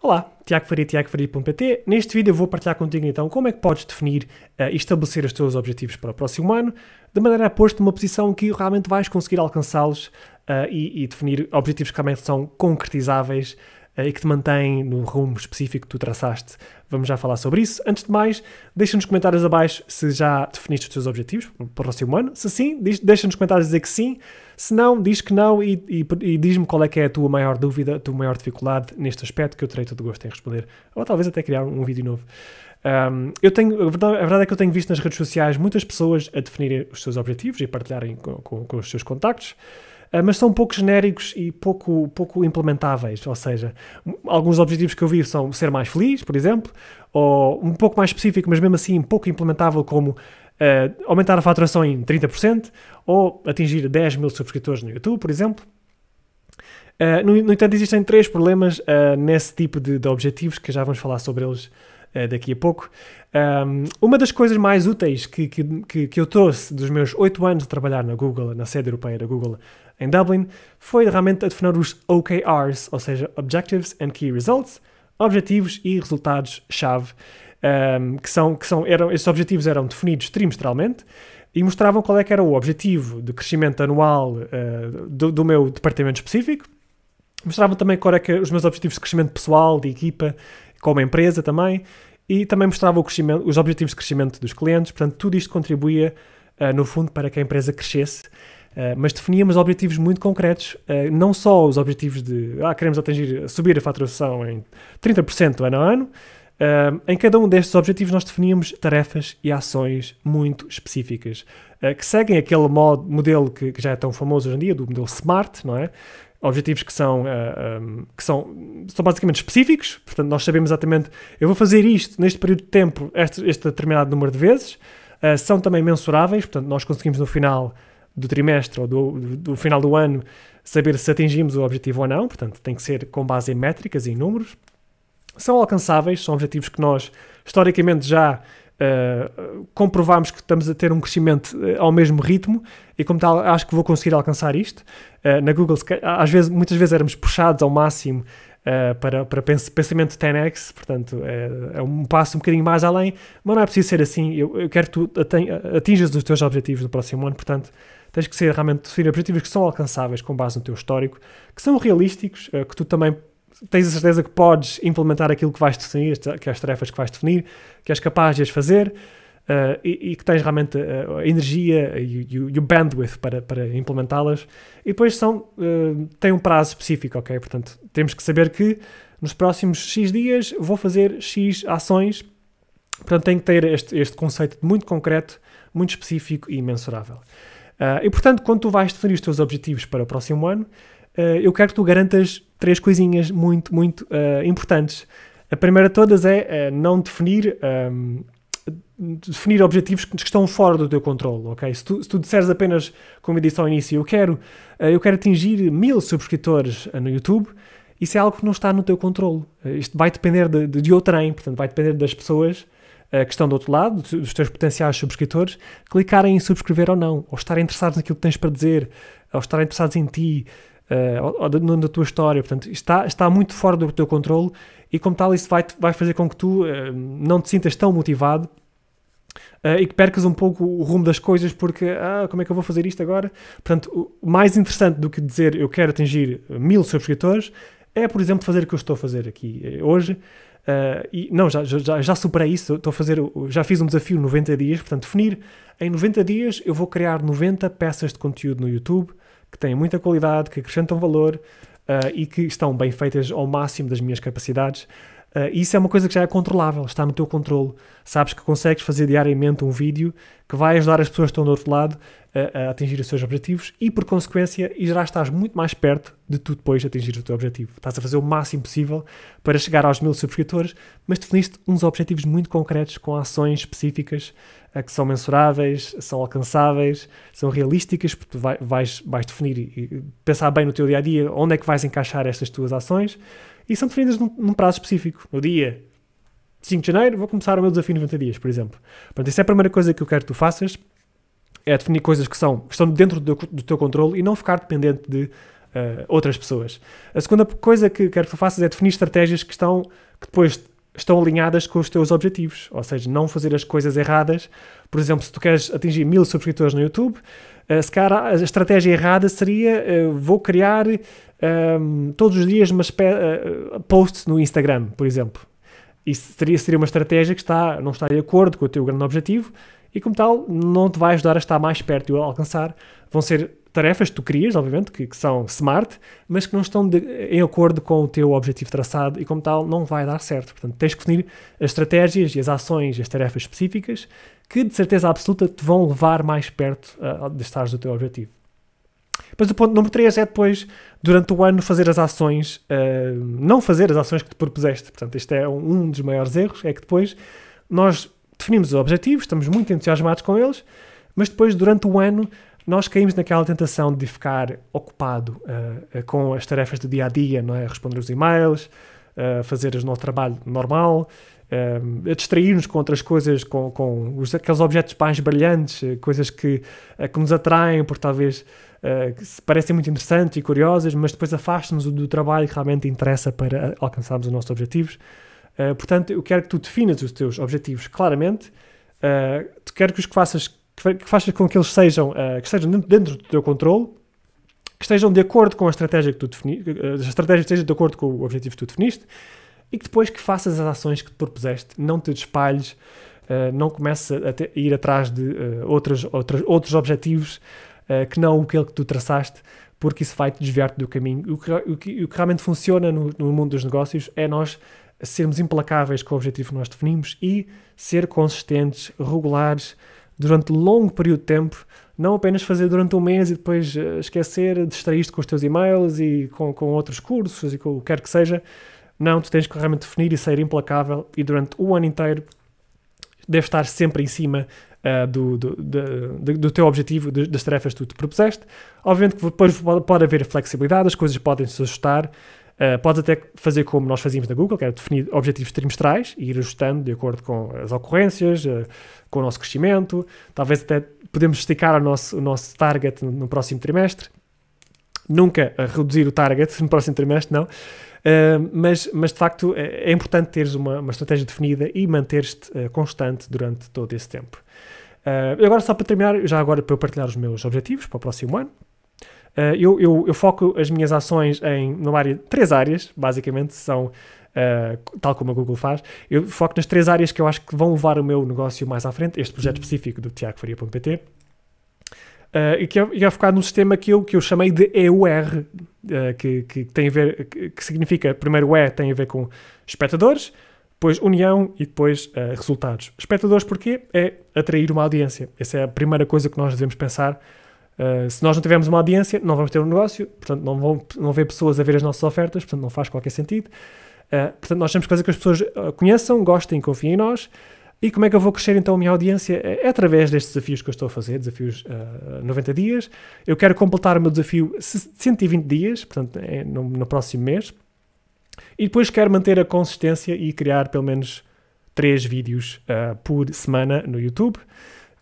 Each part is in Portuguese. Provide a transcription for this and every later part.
Olá, Tiago Faria, tiagofaria.pt. Neste vídeo eu vou partilhar contigo então como é que podes definir uh, e estabelecer os teus objetivos para o próximo ano, de maneira a pôr-te numa posição que realmente vais conseguir alcançá-los uh, e, e, definir objetivos que realmente são concretizáveis e que te mantém no rumo específico que tu traçaste. Vamos já falar sobre isso. Antes de mais, deixa nos comentários abaixo se já definiste os teus objetivos para o próximo ano. Se sim, deixa nos comentários dizer que sim. Se não, diz que não e, e, e diz-me qual é que é a tua maior dúvida, a tua maior dificuldade neste aspecto que eu terei todo gosto em responder. Ou talvez até criar um, vídeo novo. Um, eu tenho, a verdade, a, verdade, é que eu tenho visto nas redes sociais muitas pessoas a definirem os seus objetivos e partilharem com, com, com os seus contactos. Ah, mas são pouco genéricos e pouco, pouco implementáveis. Ou seja, alguns objetivos que eu vi são ser mais feliz, por exemplo, ou um pouco mais específico, mas mesmo assim pouco implementável, como uh, aumentar a faturação em 30% ou atingir 10 mil subscritores no YouTube, por exemplo. Uh, no, no, entanto, existem três problemas uh, nesse tipo de, de objetivos que já vamos falar sobre eles uh, daqui a pouco. Um, uma das coisas mais úteis que, que, que eu trouxe dos meus oito anos de trabalhar na Google, na sede europeia da Google em Dublin, foi realmente a definir os OKRs, ou seja, Objectives and Key Results, objetivos e resultados-chave, um, que são, que são, eram, esses objetivos eram definidos trimestralmente, e mostravam qual é que era o objetivo de crescimento anual uh, do, do, meu departamento específico. Mostravam também qual é que os meus objetivos de crescimento pessoal, de equipa como empresa também, e também mostrava os objetivos de crescimento dos clientes, portanto, tudo isto contribuía, uh, no fundo, para que a empresa crescesse. Uh, mas definíamos objetivos muito concretos, uh, não só os objetivos de ah, queremos atingir, subir a faturação em 30% ano a ano. Uh, em cada um destes objetivos, nós definíamos tarefas e ações muito específicas que seguem aquele modo, modelo que, que, já é tão famoso hoje em dia, do modelo SMART, não é? objetivos que são, uh, eh, um, ehm, que são, são basicamente específicos, portanto, nós sabemos exatamente, eu vou fazer isto neste período de tempo, este, este determinado número de vezes, uh, são também mensuráveis, portanto, nós conseguimos no final do trimestre ou do, do, do, final do ano saber se atingimos o objetivo ou não, portanto, tem que ser com base em métricas e em números. São alcançáveis, são objetivos que nós historicamente já Uh, eh, comprovámos que estamos a ter um crescimento uh, ao mesmo ritmo e como tal acho que vou conseguir alcançar isto uh, na Google às vezes muitas vezes éramos puxados ao máximo para, para pensamento 10x portanto é, é, um passo um bocadinho mais além mas não é preciso ser assim eu, eu quero que tu atinjas os teus objetivos no próximo ano portanto tens que ser realmente definir objetivos que são alcançáveis com base no teu histórico que são realísticos que tu também tens a certeza que podes implementar aquilo que vais definir, que as tarefas que vais definir, que és capaz de as fazer uh, e, e, que tens realmente eh, a, energia e, e, o bandwidth para, para implementá-las. E depois são, uh, eh, tem um prazo específico, ok? Portanto, temos que saber que nos próximos X dias vou fazer X ações. Portanto, tem que ter este, este conceito muito concreto, muito específico e mensurável. Uh, e portanto, quando tu vais definir os teus objetivos para o próximo ano, eh, eu quero que tu garantas três coisinhas muito, muito uh, importantes. A primeira de todas é uh, não definir. Um, ehm, definir objetivos que estão fora do teu controle, ok? Se tu, se tu disseres apenas, como eu disse ao início, eu quero, eu quero atingir mil subscritores no YouTube, isso é algo que não está no teu controle. isto vai depender de, de, de outro trem, portanto, vai depender das pessoas que estão do outro lado, dos teus potenciais subscritores, clicarem em subscrever ou não, ou estarem interessados naquilo que tens para dizer, ou estarem interessados em ti, uh, ou da, da, tua história. Portanto, está, está muito fora do teu controle e, como tal, isso vai, vai fazer com que tu uh, não te sintas tão motivado Uh, e que percas um pouco o rumo das coisas porque, ah, como é que eu vou fazer isto agora? Portanto, mais interessante do que dizer eu quero atingir mil subscritores é, por exemplo, fazer o que eu estou a fazer aqui hoje. Uh, e não, já, já, já superei isso, estou a fazer, já fiz um desafio 90 dias, portanto, definir em 90 dias eu vou criar 90 peças de conteúdo no YouTube que têm muita qualidade, que acrescentam valor uh, e que estão bem feitas ao máximo das minhas capacidades. Uh, isso é uma coisa que já é controlável, está no teu controle. Sabes que consegues fazer diariamente um vídeo que vai ajudar as pessoas que estão do outro lado a, a atingir os seus objetivos e, por consequência, já estás muito mais perto de tu depois atingir o teu objetivo. Estás a fazer o máximo possível para chegar aos mil subscritores, mas definiste uns objetivos muito concretos com ações específicas eh, que são mensuráveis, são alcançáveis, são realísticas, porque vai, vais, vais definir e pensar bem no teu dia a dia onde é que vais encaixar estas tuas ações e são definidas num, num prazo específico, no dia, 5 de janeiro vou começar o meu desafio 90 dias, por exemplo. Portanto, isso é a primeira coisa que eu quero que tu faças, é definir coisas que, são, que estão dentro do, do teu controle e não ficar dependente de uh, outras pessoas. A segunda coisa que quero que tu faças é definir estratégias que estão, que depois estão alinhadas com os teus objetivos, ou seja, não fazer as coisas erradas. Por exemplo, se tu queres atingir mil subscritores no YouTube, uh, se calhar a estratégia errada seria uh, vou criar ehm, todos os dias uma uh, posts no Instagram, por exemplo. Isso seria, seria uma estratégia que está, não está de acordo com o teu grande objetivo e, como tal, não te vai ajudar a estar mais perto e a alcançar. Vão ser tarefas que tu crias, obviamente, que, que são smart, mas que não estão de, em acordo com o teu objetivo traçado e, como tal, não vai dar certo. Portanto, tens que definir as estratégias e as ações e as tarefas específicas que, de certeza absoluta, te vão levar mais perto uh, de estares do teu objetivo. Mas o ponto número 3 é depois, durante o ano, fazer as ações, uh, não fazer as ações que te propuseste. Portanto, este é um, um dos maiores erros, é que depois nós definimos os objetivos, estamos muito entusiasmados com eles, mas depois, durante o ano, nós caímos naquela tentação de ficar ocupado uh, com as tarefas do dia a dia, não é? Responder os e-mails, uh, ah, fazer o nosso trabalho normal, a distrair-nos com outras coisas, com, com os, aqueles objetos mais brilhantes, eh, coisas que, eh, que nos atraem, porque talvez eh, parecem muito interessantes e curiosas, mas depois afastam-nos do trabalho que realmente interessa para alcançarmos os nossos objetivos. portanto, eu quero que tu definas os teus objetivos claramente, quero que os que faças, que, faças com que eles sejam, que sejam dentro do teu controle, que estejam de acordo com a estratégia que tu definiste, a estratégia esteja de acordo com o objetivo que tu definiste, e que depois que faças as ações que te propuseste, não te espalhes, uh, não comeces a, ter, a, ir atrás de uh, eh, outros outros objetivos uh, que não aquele que tu traçaste, porque isso vai-te desviar-te do caminho. O que, o que, o que realmente funciona no, no, mundo dos negócios é nós sermos implacáveis com o objetivo que nós definimos e ser consistentes, regulares, durante longo período de tempo, não apenas fazer durante um mês e depois esquecer, distrair-te com os teus e-mails e com, com outros cursos e com o que quer que seja, não, tu tens que realmente definir e ser implacável e durante o ano inteiro deve estar sempre em cima uh, do, do, do, do, teu objetivo, das tarefas que tu te propuseste. Obviamente que depois pode haver flexibilidade, as coisas podem se ajustar. Uh, podes até fazer como nós fazíamos na Google, que era definir objetivos trimestrais e ir ajustando de acordo com as ocorrências, uh, com o nosso crescimento. Talvez até podemos esticar o nosso, o nosso target no, no próximo trimestre. Nunca reduzir o target no próximo trimestre, não. Ah, mas, mas de facto é, é importante teres uma, uma, estratégia definida e manteres-te uh, constante durante todo esse tempo. Uh, agora, só para terminar, já agora para eu partilhar os meus objetivos para o próximo ano, eu, eu, eu, foco as minhas ações em numa área, três áreas, basicamente, são Uh, tal como a Google faz, eu foco nas três áreas que eu acho que vão levar o meu negócio mais à frente, este projeto uhum. específico do Tiago Faria.pt, eh, e que ia focar num sistema que eu, que eu chamei de EUR, uh, eh, que, que tem a ver, que, que, significa, primeiro E tem a ver com espectadores, depois união e depois uh, resultados. Espectadores porquê? É atrair uma audiência. Essa é a primeira coisa que nós devemos pensar. se nós não tivermos uma audiência, não vamos ter um negócio, portanto não vão não ver pessoas a ver as nossas ofertas, portanto não faz qualquer sentido. portanto nós temos que fazer que as pessoas conheçam, gostem, confiem em nós. E como é que eu vou crescer então a minha audiência? É, é através destes desafios que eu estou a fazer, desafios uh, ah, 90 dias. Eu quero completar o meu desafio 120 dias, portanto, é no, no, próximo mês. E depois quero manter a consistência e criar pelo menos 3 vídeos uh, por semana no YouTube,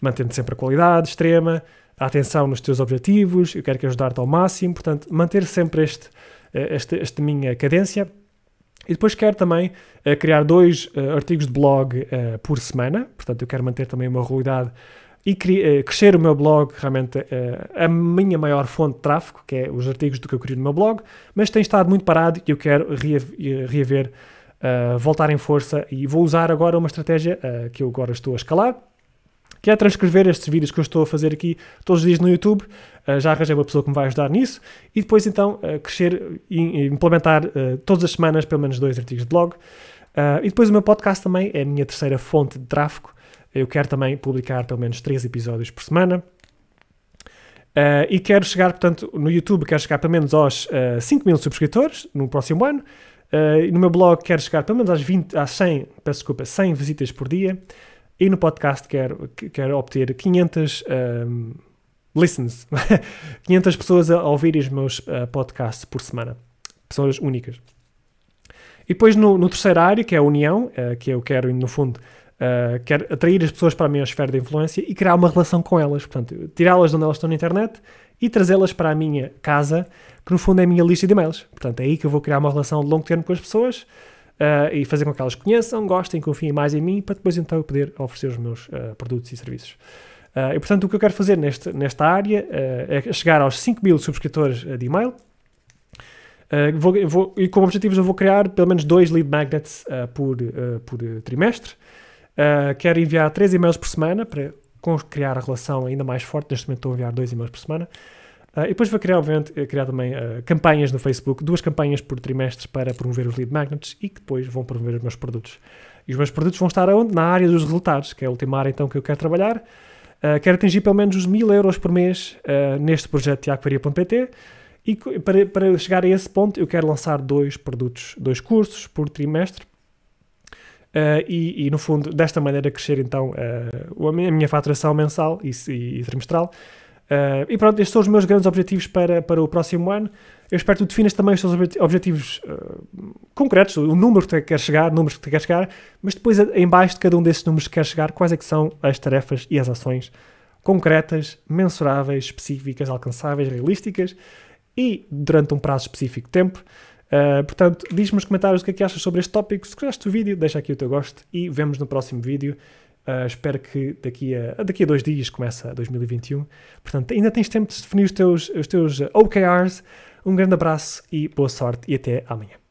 mantendo sempre a qualidade extrema, a atenção nos teus objetivos, eu quero que ajudar-te ao máximo, portanto, manter sempre este, ah, este, esta minha cadência e depois quero também uh, criar dois uh, artigos de blog uh, por semana, portanto eu quero manter também uma realidade e cri- crescer o meu blog, realmente a minha maior fonte de tráfego, que é os artigos do que eu crio no meu blog, mas tem estado muito parado e eu quero reav- reaver, voltar em força e vou usar agora uma estratégia que eu agora estou a escalar, que é transcrever estes vídeos que eu estou a fazer aqui todos os dias no YouTube. Ah, já arranjei uma pessoa que me vai ajudar nisso e depois então ah, crescer e implementar ah, todas as semanas pelo menos dois artigos de blog. e depois o meu podcast também é a minha terceira fonte de tráfego. Eu quero também publicar pelo menos três episódios por semana. e quero chegar, portanto, no YouTube, quero chegar pelo menos aos 5 mil subscritores no próximo ano. Uh, no meu blog, quero chegar pelo menos às, 20, às 100, peço desculpa, 100 visitas por dia. E no podcast quero, quero obter 500 um, ehm, listens, 500 pessoas a ouvir os meus uh, podcasts por semana, pessoas únicas. E depois no, no terceiro área, que é a união, uh, que eu quero, no fundo, uh, quero atrair as pessoas para a minha esfera de influência e criar uma relação com elas. Portanto, tirá-las de onde elas estão na internet e trazê-las para a minha casa, que no fundo é a minha lista de e-mails. Portanto, é aí que eu vou criar uma relação de longo termo com as pessoas uh, e fazer com que elas conheçam, gostem, confiem mais em mim para depois então eu poder oferecer os meus uh, produtos e serviços. Uh, e portanto, o que eu quero fazer neste, nesta área é chegar aos 5 mil subscritores de e-mail. Vou, vou, e como objetivos, eu vou criar pelo menos dois lead magnets por, por trimestre. quero enviar 3 e-mails por semana para criar a relação ainda mais forte. Neste momento, estou a enviar 2 e-mails por semana. Uh, e depois vou criar, obviamente, eh, criar também uh, campanhas no Facebook, duas campanhas por trimestre para promover os lead magnets e que depois vão promover os meus produtos. E os meus produtos vão estar aonde? Na área dos resultados, que é a última área então que eu quero trabalhar. Uh, quero atingir pelo menos os mil euros por mês neste projeto aquaria.pt e para, para chegar a esse ponto eu quero lançar dois produtos, dois cursos por trimestre Uh, e, e, no fundo, desta maneira, crescer então uh, a minha faturação mensal e, e, trimestral Uh, e pronto, estes são os meus grandes objetivos para, para o próximo ano. Eu espero que tu definas também os teus objetivos uh, concretos, o número que tu queres chegar, números que tu queres chegar, mas depois, eh, em baixo de cada um desses números que queres chegar, quais é que são as tarefas e as ações concretas, mensuráveis, específicas, alcançáveis, realísticas e durante um prazo específico de tempo. Uh, portanto, diz-me nos comentários o que é que achas sobre este tópico. Se gostaste do vídeo, deixa aqui o teu gosto e vemos no próximo vídeo. Uh, espero que daqui a, daqui a dois dias começa 2021. Portanto, ainda tens tempo de definir os teus, os teus ah, OKRs. Um grande abraço e boa sorte e até amanhã.